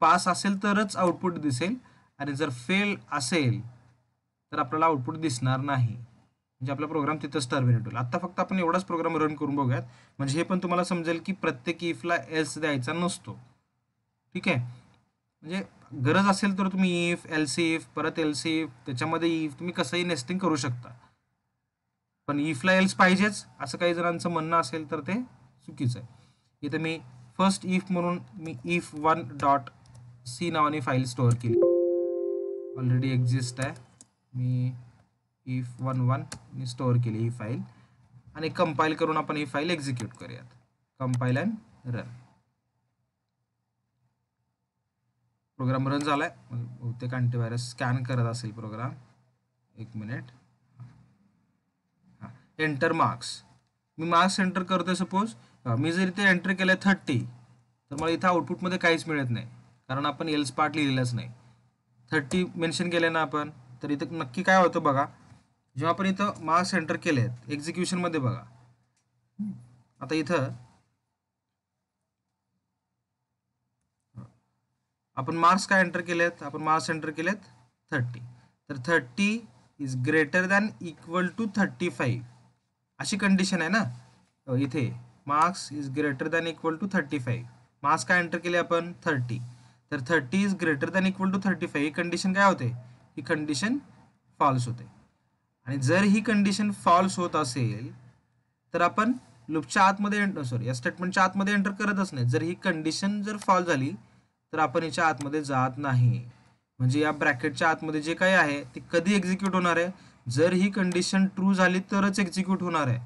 पास असेल तरच आउटपुट दिसेल आणि जर फेल असेल तर आपल्याला आउटपुट दिसणार नाही म्हणजे आपला प्रोग्राम तिथंच टर्मिनेट होईल आत्ता फक्त आपण एवढाच प्रोग्राम रन करून बघूयात म्हणजे हे पण तुम्हाला समजेल की प्रत्येक इफला एल्स द्यायचा नसतो ठीक आहे म्हणजे गरज असेल तर तुम्ही इफ एल सी इफ परत एल सी इफ त्याच्यामध्ये इफ तुम्ही कसंही नेस्टिंग करू शकता पण इफला एल्स पाहिजेच असं काही जणांचं म्हणणं असेल तर ते चुकीचं आहे इथं मी फर्स्ट इफ म्हणून मी इफ वन डॉट सी नावाने फाईल स्टोअर केली ऑलरेडी एक्झिस्ट आहे मी इफ वन वन मी स्टोअर केली ही फाईल आणि कंपाईल करून आपण ही फाईल एक्झिक्यूट करूयात compile and run program run झाला आहे बहुतेक अँटीव्हायरस स्कॅन करत असेल प्रोग्राम एक मिनिट एंटर मार्क्स मी मार्क्स एंटर करतोय सपोज मी जर इथे एंटर केलं आहे थर्टी तर मला इथं आउटपुटमध्ये काहीच मिळत नाही कारण आपण एल्स पार्ट लिहिलेलाच नाही थर्टी मेन्शन केले ना आपण तर इथं नक्की काय होतं बघा जेव्हा आपण इथं मार्क्स एंटर केले आहेत एक्झिक्युशनमध्ये बघा आता इथं आपण मार्क्स काय एंटर केले आहेत आपण मार्क्स एंटर केलेत थर्टी तर thirty is greater than equal to thirty five अशी कंडिशन आहे ना इथे marks is greater than equal to thirty five marks काय एंटर केले आपण थर्टी तर thirty is greater than equal to thirty five ही कंडिशन काय होते ही कंडिशन फॉल्स होते आणि जर ही कंडिशन फॉल्स होत असेल तर आपण लूपच्या आतमध्ये एंटर सॉरी या स्टेटमेंटच्या आतमध्ये एंटर करतच नाही जर ही कंडिशन जर फॉल झाली तर आपण हिच्या आतमध्ये जात नाही म्हणजे या ब्रॅकेटच्या आतमध्ये जे काही आहे ते कधी एक्झिक्यूट होणार आहे जर ही कंडिशन ट्रू झाली तरच एक्झिक्यूट होणार आहे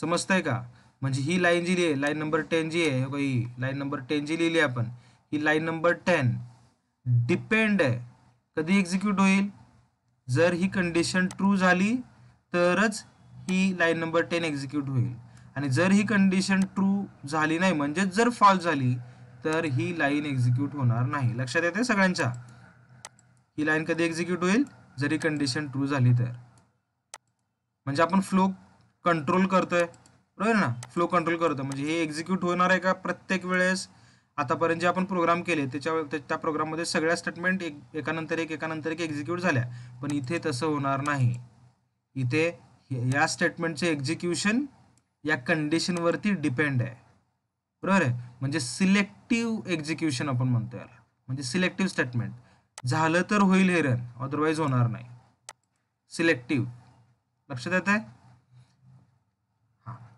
समजतंय का म्हणजे ही लाईन जी आहे लाईन नंबर टेन जी आहे ही लाईन नंबर टेन जी लिहिली आपण ही लाईन नंबर टेन डिपेंड आहे कधी एक्झिक्यूट होईल जर ही कंडिशन ट्रू झाली तरच ही लाईन नंबर टेन एक्झिक्यूट होईल आणि जर ही कंडिशन ट्रू झाली नाही म्हणजेच जर फॉल्स झाली तर ही लाईन एक्झिक्यूट होणार नाही लक्षात येते सगळ्यांच्या ही लाईन कधी एक्झिक्यूट होईल जरी कंडिशन ट्रू झाली तर म्हणजे आपण फ्लो कंट्रोल करतोय बरोबर ना फ्लो कंट्रोल करतो म्हणजे हे एक्झिक्यूट होणार आहे का प्रत्येक वेळेस आतापर्यंत जे आपण प्रोग्राम केले त्याच्या त्या प्रोग्राममध्ये सगळ्या स्टेटमेंट एक एकानंतर एक एकानंतर एक एक्झिक्यूट झाल्या पण इथे तसं होणार नाही इथे या स्टेटमेंटचे एक्झिक्युशन या कंडिशनवरती डिपेंड आहे बरोबर आहे म्हणजे सिलेक्टिव्ह एक्झिक्युशन आपण म्हणतो याला म्हणजे सिलेक्टिव्ह स्टेटमेंट झालं तर होईल हे रन अदरवाईज होणार नाही सिलेक्टिव्ह लक्षात येत आहे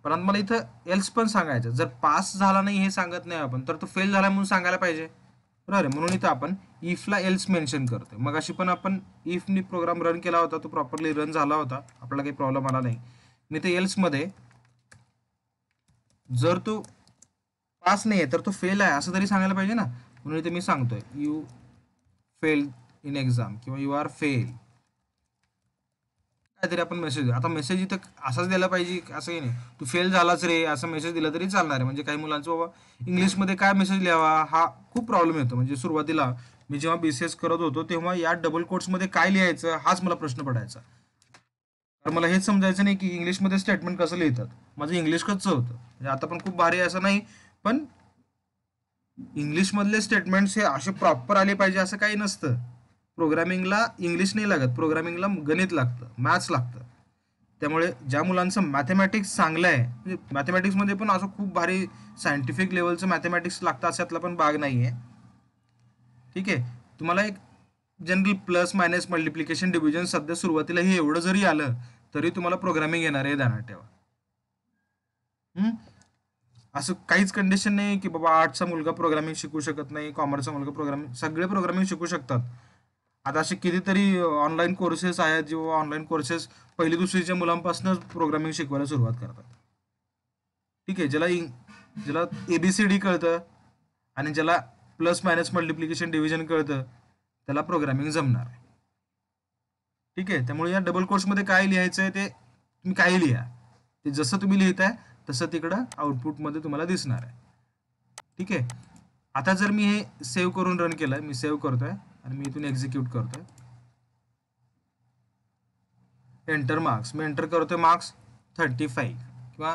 पण मला इथं एल्स पण सांगायचं जर पास झाला नाही हे सांगत नाही आपण तर तो फेल झाला म्हणून सांगायला पाहिजे बरोबर म्हणून इथं आपण इफला एल्स मेन्शन करतोय मग अशी पण आपण इफनी प्रोग्राम रन केला होता तो प्रॉपरली रन झाला होता आपल्याला काही प्रॉब्लेम आला नाही मी ते एल्समध्ये जर तो पास नाही आहे तर तो फेल आहे असं तरी सांगायला पाहिजे ना म्हणून इथे मी सांगतोय यू फेल इन एक्झाम किंवा यू आर फेल काहीतरी आपण मेसेज आता मेसेज इथं असाच द्यायला पाहिजे असं नाही तू फेल झालाच रे असा मेसेज दिला तरी चालणार आहे म्हणजे काही मुलांचं बाबा इंग्लिशमध्ये काय मेसेज लिहावा हा खूप प्रॉब्लेम येतो म्हणजे सुरुवातीला मी जेव्हा बी सी एस करत होतो तेव्हा या डबल कोट्समध्ये काय लिहायचं हाच मला प्रश्न पडायचा तर मला हेच समजायचं नाही की इंग्लिशमध्ये स्टेटमेंट कसं लिहितात माझं इंग्लिश कच होतं म्हणजे आता पण खूप भारी असं नाही पण इंग्लिशमधले स्टेटमेंट्स हे असे प्रॉपर आले पाहिजे असं काही नसतं प्रोग्रॅमिंगला इंग्लिश नाही लागत प्रोग्रॅमिंगला गणित लागतं मॅथ्स लागतं त्यामुळे ज्या मुलांचं मॅथमॅटिक्स चांगलं आहे म्हणजे मॅथमॅटिक्समध्ये पण असं खूप भारी सायंटिफिक लेवलचं मॅथमॅटिक्स लागतं अशातला पण भाग नाही आहे ठीक आहे तुम्हाला एक general plus minus multiplication division सध्या सुरुवातीला हे एवढं जरी आलं तरी तुम्हाला प्रोग्रामिंग येणार आहे ध्यानात ठेवा असं काहीच कंडिशन नाही की बाबा आर्टचा मुलगा प्रोग्रामिंग शिकू शकत नाही कॉमर्सचा मुलगा प्रोग्रामिंग सगळे प्रोग्रामिंग शिकू शकतात आता असे कितीतरी ऑनलाईन कोर्सेस आहेत जे ऑनलाईन कोर्सेस पहिली दुसरीच्या मुलांपासूनच प्रोग्रामिंग शिकवायला सुरुवात करतात ठीक आहे ज्याला इंग ज्याला डी कळतं आणि ज्याला प्लस मायनस मल्टिप्लिकेशन डिव्हिजन कळतं त्याला प्रोग्रामिंग जमणार ठीक आहे त्यामुळे या डबल कोर्समध्ये काय लिहायचं आहे ते तुम्ही काय लिहा ते जसं तुम्ही लिहिताय तसं तिकडं आउटपुटमध्ये तुम्हाला दिसणार आहे ठीक आहे आता जर मी हे सेव्ह करून रन केलं मी सेव्ह करतोय आणि मी इथून एक्झिक्यूट करतोय एंटर मार्क्स मी एंटर करतोय मार्क्स थर्टी फाईव्ह किंवा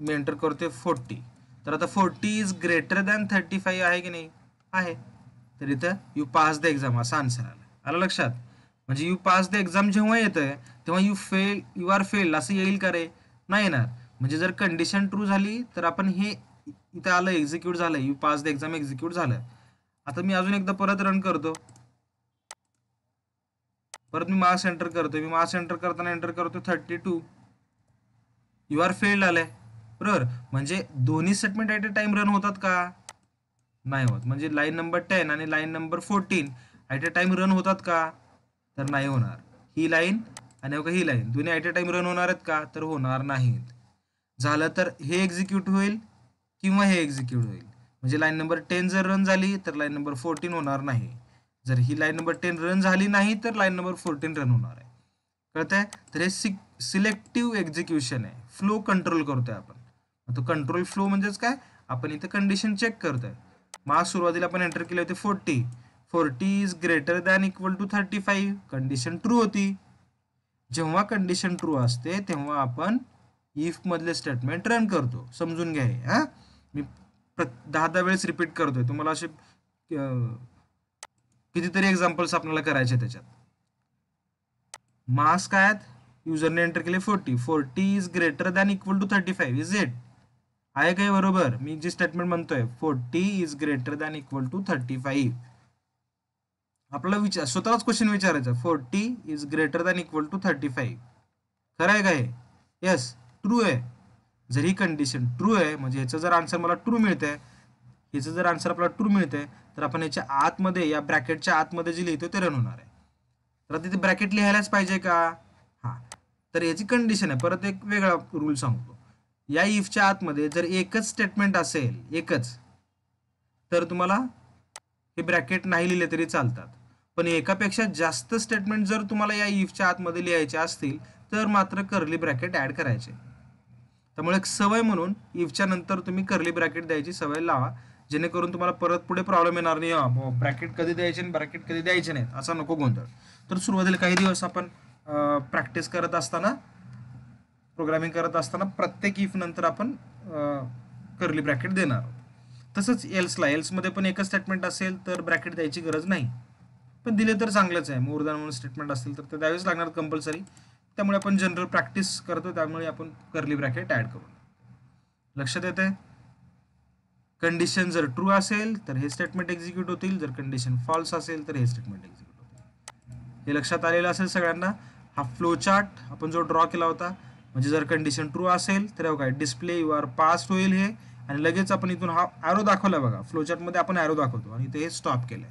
मी एंटर करतोय फोर्टी तर आता forty is greater than thirty five आहे की नाही आहे तर इथं यू पास द एक्झाम असा आन्सर आला आलं लक्षात म्हणजे यू पास द एक्झाम जेव्हा येतंय तेव्हा you fail you are fail असं येईल का रे नाही येणार म्हणजे जर कंडिशन ट्रू झाली तर आपण हे इथं आलं एक्झिक्यूट झालं you pass the exam execute झालं आता मी अजून एकदा परत रन करतो परत मी मास एंटर करतो मी मास एंटर करताना एंटर करतो thirty two you are failed आलंय बरोबर म्हणजे दोन्ही statement at a time run होतात का नाही होत म्हणजे लाईन नंबर टेन आणि line number fourteen at a time run होतात का तर नाही होणार ही लाईन आणि बघा ही लाईन दोन्ही ॲट अ टाइम रन होणार आहेत का तर होणार नाहीत झालं तर हे एक्झिक्यूट होईल किंवा हे एक्झिक्यूट होईल म्हणजे लाईन नंबर टेन जर रन झाली तर लाईन नंबर फोर्टीन होणार नाही जर ही लाईन नंबर टेन रन झाली नाही तर लाईन नंबर फोर्टीन रन होणार आहे कळत आहे तर हे सिलेक्टिव्ह एक्झिक्युशन आहे फ्लो कंट्रोल करतोय आपण तो कंट्रोल फ्लो म्हणजेच काय आपण इथे कंडिशन चेक करतोय मग सुरुवातीला आपण एंटर केले होते forty forty is greater than equal to thirty five condition true होती जेव्हा कंडिशन ट्रू असते तेव्हा आपण इफमधले स्टेटमेंट रन करतो समजून घ्या मी दहा दहा वेळेस रिपीट करतोय तुम्हाला असे कितीतरी एक्झाम्पल्स आपल्याला करायचे त्याच्यात मास काय आहेत युजरने एंटर केले forty forty is greater than equal to thirty five is it आहे का बरोबर मी जी स्टेटमेंट म्हणतोय forty is greater than equal to thirty five आपला विचार स्वतःच क्वेश्चन विचारायचा forty is greater than equal to thirty five खरं आहे का हे येस ट्रू आहे जर ही कंडिशन ट्रू आहे म्हणजे ह्याचं जर आन्सर मला ट्रू मिळतंय ह्याचं जर आन्सर आपल्याला ट्रू मिळतंय तर आपण याच्या आतमध्ये या ब्रॅकेटच्या आतमध्ये जे लिहितो ते रन होणार आहे तर तिथे ब्रॅकेट लिहायलाच पाहिजे का हा तर याची कंडिशन आहे परत एक वेगळा रूल सांगतो या इफच्या आतमध्ये जर एकच स्टेटमेंट असेल एकच तर तुम्हाला हे ब्रॅकेट नाही लिहिले तरी चालतात पण एकापेक्षा जास्त स्टेटमेंट जर तुम्हाला या इफच्या आतमध्ये लिहायचे असतील तर मात्र करली ब्रॅकेट ऍड करायचे त्यामुळे एक सवय म्हणून इफच्या नंतर तुम्ही करली ब्रॅकेट द्यायची सवय लावा जेणेकरून तुम्हाला परत पुढे प्रॉब्लेम येणार नाही ब्रॅकेट कधी द्यायचे ब्रॅकेट कधी द्यायचे नाहीत असा नको गोंधळ तर सुरुवातीला काही दिवस आपण प्रॅक्टिस करत असताना प्रोग्रामिंग करत असताना प्रत्येक इफ नंतर आपण करली ब्रॅकेट देणार तसंच एल्सला एल्समध्ये पण एकच स्टेटमेंट असेल तर ब्रॅकेट द्यायची गरज नाही पण दिले तर चांगलंच आहे मोर दॅन म्हणून स्टेटमेंट असेल तर ते द्यावेच लागणार कंपल्सरी त्यामुळे आपण जनरल प्रॅक्टिस करतो त्यामुळे आपण करली ब्रॅकेट ॲड करू लक्षात आहे कंडिशन जर ट्रू असेल तर हे स्टेटमेंट एक्झिक्युट होतील जर कंडिशन फॉल्स असेल तर हे स्टेटमेंट एक्झिक्यूट होतील हे लक्षात आलेलं असेल सगळ्यांना हा फ्लो चार्ट आपण जो ड्रॉ केला होता म्हणजे जर कंडिशन ट्रू असेल तर काय डिस्प्ले यू आर पास होईल हे आणि लगेच आपण इथून हा ॲरो दाखवला बघा फ्लोचार्टमध्ये आपण ॲरो दाखवतो आणि इथे हे स्टॉप केलं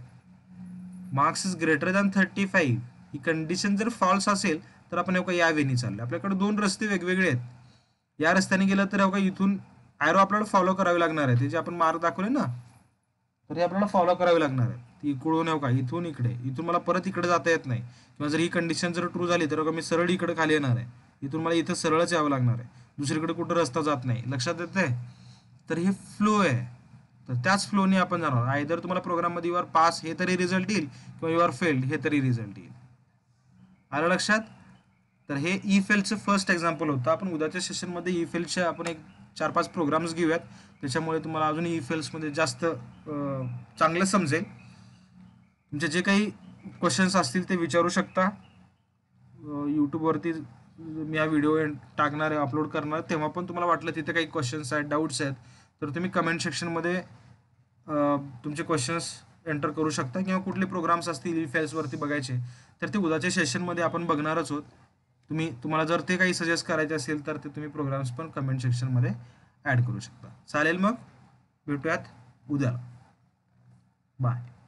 marks is greater than thirty five ही कंडिशन जर फॉल्स असेल तर आपण एवढा या वेनी चाललो आपल्याकडे दोन रस्ते वेगवेगळे आहेत या रस्त्याने गेलं तर एवढा इथून ॲरो आपल्याला फॉलो करावे लागणार आहे ते जे आपण मार्ग दाखवले ना तर हे आपल्याला फॉलो करावे लागणार आहे इकडून येऊ का इथून इकडे इथून मला परत इकडे जाता येत नाही किंवा जर ही कंडिशन जर ट्रू झाली तर मी सरळ इकडे खाली येणार आहे इथून मला इथं सरळच यावं लागणार आहे दुसरीकडे कुठं रस्ता जात नाही लक्षात येत आहे तर हे फ्लो आहे तर त्याच फ्लोने आपण जाणार आयदर तुम्हाला प्रोग्राममध्ये यू पास हे तरी रिझल्ट येईल किंवा यू आर फेल्ड हे तरी रिझल्ट येईल आलं लक्षात तर हे ई फेलचं फर्स्ट एक्झाम्पल होतं आपण उद्याच्या सेशनमध्ये ई फेलच्या आपण एक चार पाच प्रोग्राम्स घेऊयात त्याच्यामुळे तुम्हाला अजून ई फेल्समध्ये जास्त चांगलं समजेल तुमचे जे काही क्वेश्चन्स असतील ते विचारू शकता यूट्यूबवरती मी हा व्हिडिओ टाकणार आहे अपलोड करणार तेव्हा पण तुम्हाला वाटलं तिथे काही क्वेश्चन्स आहेत डाऊट्स आहेत तर तुम्ही कमेंट सेक्शनमध्ये तुमचे क्वेश्चन्स एंटर करू शकता किंवा कुठले प्रोग्राम्स असतील ई फेल्सवरती बघायचे तर ते उद्याच्या सेशनमध्ये आपण बघणारच आहोत तुम्ही तुम्हाला जर ते काही सजेस्ट करायचे असेल तर ते तुम्ही प्रोग्राम्स पण कमेंट सेक्शनमध्ये ॲड करू शकता चालेल मग भेटूयात उद्याला बाय